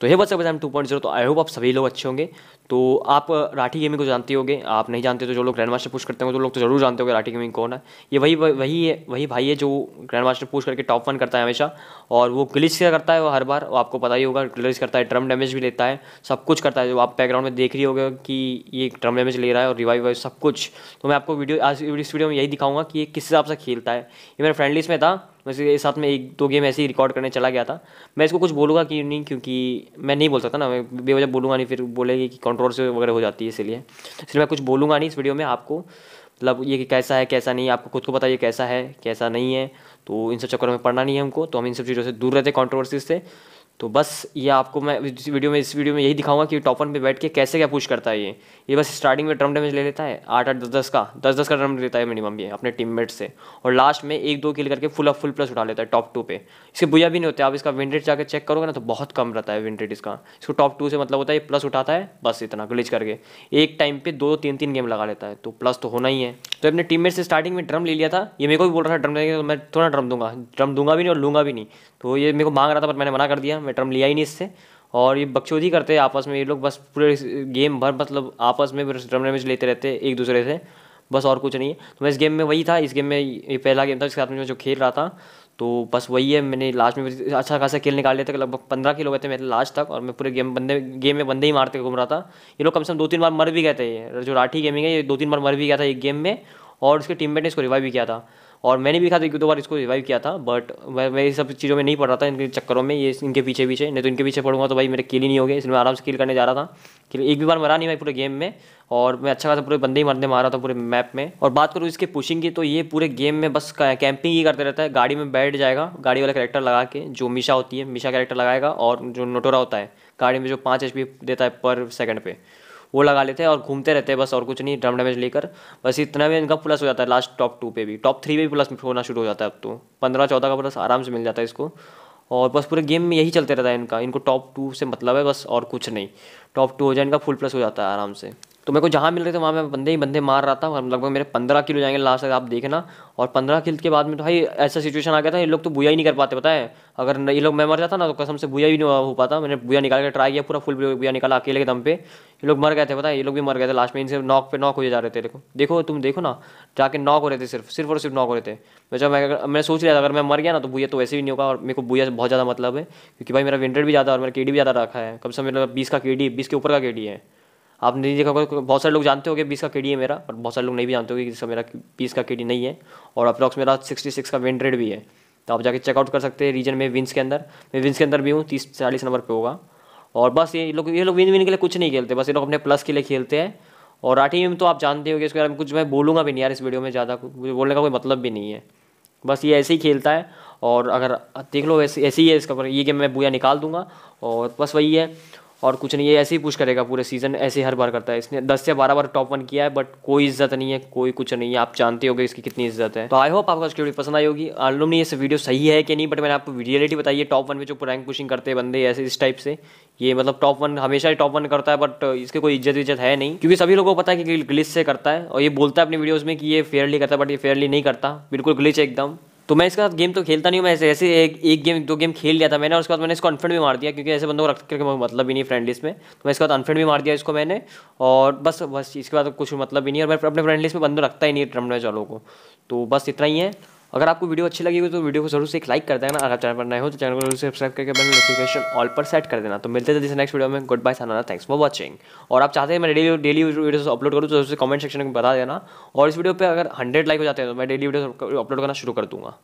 तो हे बस M two point zero तो आई होप आप सभी लोग अच्छे होंगे तो आप uh, राठी गेमिंग को जानते होंगे आप नहीं जानते तो जो लोग ग्रैंड मास्टर पुश करते हैं तो लोग तो जरूर जानते होंगे राठी गेमिंग कौन है ये वही वही है वही भाई है जो ग्रैंड मास्टर पुश करके टॉप वन करता है हमेशा और वो ग्लिच क्या करता है वो हर बार आपको पता ही होगा ग्लिच करता है ड्रम डैमेज भी लेता है सब कुछ करता है जो आप बैकग्राउंड में देख रही होगा कि ये ड्रम डैमेज ले रहा है और रिवाइव वाइव सब कुछ तो मैं आपको वीडियो आज इस वीडियो में यही दिखाऊंगा कि ये किस हिसाब से खेलता है ये मेरे फ्रेंड में था वैसे साथ में एक दो गेम ऐसे ही रिकॉर्ड करने चला गया था मैं इसको कुछ बोलूँगा कि नहीं क्योंकि मैं नहीं बोल सकता ना मैं बेवजह बोलूँगा नहीं फिर बोलेगी कि से वगैरह हो जाती है इसलिए इसलिए मैं कुछ बोलूँगा नहीं इस वीडियो में आपको मतलब ये कि कैसा है कैसा नहीं आपको खुद को पता ये कैसा है कैसा नहीं है तो इन सब चक्करों में पढ़ना नहीं है हमको तो हम इन सब चीज़ों से दूर रहते कॉन्ट्रोवर्सीज से तो बस ये आपको मैं इस वीडियो में इस वीडियो में यही दिखाऊंगा कि टॉप वन पे बैठ के कैसे क्या पुश करता है ये ये बस स्टार्टिंग में ड्रम डैमेज ले लेता है आठ आठ दस दस का दस दस का ड्रम लेता है मिनिमम ये अपने टीममेट से और लास्ट में एक दो किल करके फुल अप फुल प्लस उठा लेता है टॉप टू पे इसके बुया भी नहीं होते आप इसका विंटेड जाकर चेक करोगे ना तो बहुत कम रहता है विन इसका इसको टॉप टू से मतलब होता है प्लस उठाता है बस इतना ग्लिच करके एक टाइम पर दो तीन तीन गेम लगा लेता है तो प्लस तो होना ही है तो अपने टीम से स्टार्टिंग में ड्रम ले लिया था ये मेरे को भी बोल रहा था ड्रम लेंगे तो मैं थोड़ा ड्रम दूंगा ड्रम दूंगा भी नहीं और लूंगा भी नहीं तो ये मेरे को मांग रहा था पर मैंने मना कर दिया मैं टर्म लिया ही नहीं इससे और ये बकचोदी करते हैं आपस में ये लोग बस पूरे गेम भर मतलब आपस में ड्रम डैमेज लेते रहते एक दूसरे से बस और कुछ नहीं है तो मैं इस गेम में वही था इस गेम में ये पहला गेम था जिसके साथ में जो खेल रहा था तो बस वही है मैंने लास्ट में अच्छा खासा किल निकाल लिया था लगभग पंद्रह किलो गए थे मेरे लास्ट तक और मैं पूरे गेम बंदे गेम में बंदे ही मारते घूम रहा था ये लोग कम से कम दो तीन बार मर भी गए थे जो राठी गेमिंग है ये दो तीन बार मर भी गया था एक गेम में और उसके टीम ने इसको रिवाइव भी किया था और मैंने भी खा एक दो बार इसको रिवाइव किया था बट मैं ये सब चीज़ों में नहीं पढ़ रहा था इनके चक्करों में ये इनके पीछे पीछे नहीं तो इनके पीछे पढ़ूंगा तो भाई मेरे किल ही नहीं हो गए इसलिए मैं आराम से किल करने जा रहा था कि एक भी बार मरा नहीं भाई पूरे गेम में और मैं अच्छा खासा पूरे बंदे ही मरने मारा था पूरे मैप में और बात करूँ इसके पुशिंग की तो ये पूरे गेम में बस कैंपिंग ही करते रहता है गाड़ी में बैठ जाएगा गाड़ी वाला करेक्टर लगा के जो मीशा होती है मीशा कैरेक्टर लगाएगा और जो नोटोरा होता है गाड़ी में जो पाँच एच देता है पर सेकेंड पर वो लगा लेते हैं और घूमते रहते हैं बस और कुछ नहीं ड्रम डैमेज लेकर बस इतना भी इनका प्लस हो जाता है लास्ट टॉप टू पे भी टॉप थ्री पे भी प्लस होना शुरू हो जाता है अब तो पंद्रह चौदह का प्लस आराम से मिल जाता है इसको और बस पूरे गेम में यही चलते रहता है इनका इनको टॉप टू से मतलब है बस और कुछ नहीं टॉप टू हो जाए इनका फुल प्लस हो जाता है आराम से तो मेरे को जहाँ मिल रहे थे वहाँ मैं बंदे ही बंदे मार रहा था और लगभग मेरे पंद्रह किलो जाएंगे लास्ट तक आप देखना और पंद्रह किल के बाद में तो भाई ऐसा सिचुएशन आ गया था ये लोग तो बुआ ही नहीं कर पाते पता है अगर ये लोग मैं मर जाता ना तो कसम से बुआ ही नहीं हो पाता मैंने बुआ निकाल के ट्राई किया पूरा फुल बुआ निकाला अकेले के दम पे ये लोग मर गए थे पता है ये लोग भी मर गए थे लास्ट में इनसे नॉक पे नॉक हो जा रहे थे देखो देखो तुम देखो ना जाके नॉक हो रहे थे सिर्फ सिर्फ और सिर्फ नॉक हो रहे थे मैं जब मैं मैं सोच रहा था अगर मैं मर गया ना तो भूया तो वैसे भी नहीं होगा और मेरे को से बहुत ज़्यादा मतलब है क्योंकि भाई मेरा विंटर भी ज़्यादा और मेरा के भी ज़्यादा रखा है कम से कम मेरा बीस का के बीस के ऊपर का के है आप नहीं देखा होगा बहुत सारे लोग जानते होंगे बीस का के डी है मेरा और बहुत सारे लोग नहीं भी जानते होंगे इसका मेरा बीस का के डी नहीं है और अप्रॉक्स मेरा सिक्सटी सिक्स का विन रेट भी है तो आप जाके चेकआउट कर सकते हैं रीजन में विंस के अंदर मैं विंस के अंदर भी हूँ तीस चालीस नंबर पर होगा और बस ये लोग ये लोग विन विन के लिए कुछ नहीं खेलते बस ये लोग अपने प्लस के लिए खेलते हैं और राठी में तो आप जानते हो कि इसके बारे में कुछ मैं बोलूँगा भी नहीं यार इस वीडियो में ज़्यादा कुछ बोलने का कोई मतलब भी नहीं है बस ये ऐसे ही खेलता है और अगर देख लो ऐसे ऐसे ही है इसका ये गेम मैं बुया निकाल दूंगा और बस वही है और कुछ नहीं है ऐसे ही पुश करेगा पूरे सीज़न ऐसे हर बार करता है इसने दस से बारह बार टॉप वन किया है बट कोई इज्जत नहीं है कोई कुछ नहीं है आप जानते हो इसकी कितनी इज्जत है तो आई होप आपको आज वीडियो पसंद आई होगी आलूम नहीं ये वीडियो सही है कि नहीं बट मैंने आपको रियलिटी बताई है टॉप वन में जो रैंक पुशिंग करते हैं बंदे ऐसे इस टाइप से ये मतलब टॉप वन हमेशा टॉप वन करता है बट इसके कोई इज्जत इज्जत है नहीं क्योंकि सभी लोगों को पता है कि ग्लिच से करता है और ये बोलता है अपनी वीडियोज़ में कि ये फेयरली करता है बट ये फेयरली नहीं करता बिल्कुल ग्लिच एकदम तो मैं इसके साथ गेम तो खेलता नहीं हूँ मैं ऐसे ऐसे एक एक गेम दो गेम खेल लिया था मैंने और उसके बाद मैंने इसको अनफ्रेंड भी मार दिया क्योंकि ऐसे बंदों को रख करके मतलब ही नहीं फ्रेंड लिस्ट में तो मैं इसके बाद अनफ्रेंड भी मार दिया इसको मैंने और बस बस इसके बाद कुछ मतलब ही नहीं और मैं अपने फ्रेंड लिस्ट में बंदों रखता ही नहीं ट्रम्प वालों को तो बस इतना ही है अगर आपको वीडियो अच्छी लगी हुई तो वीडियो को जरूर से एक लाइक कर देना अगर चैनल पर नए हो तो चैनल को जरूर सब्सक्राइब करके बेल नोटिफिकेशन ऑल पर सेट कर देना तो मिलते हैं जैसे नेक्स्ट वीडियो में गुड बाय सनाना थैंक्स फॉर वॉचिंग और आप चाहते हैं मैं डेली डेली वीडियो अपलोड करूँ तो जरूर से कमेंट सेक्शन में बता देना और इस वीडियो पर अगर हंड्रेड लाइक हो जाते हैं तो मैं डेली वीडियो अपलोड करना शुरू कर दूँगा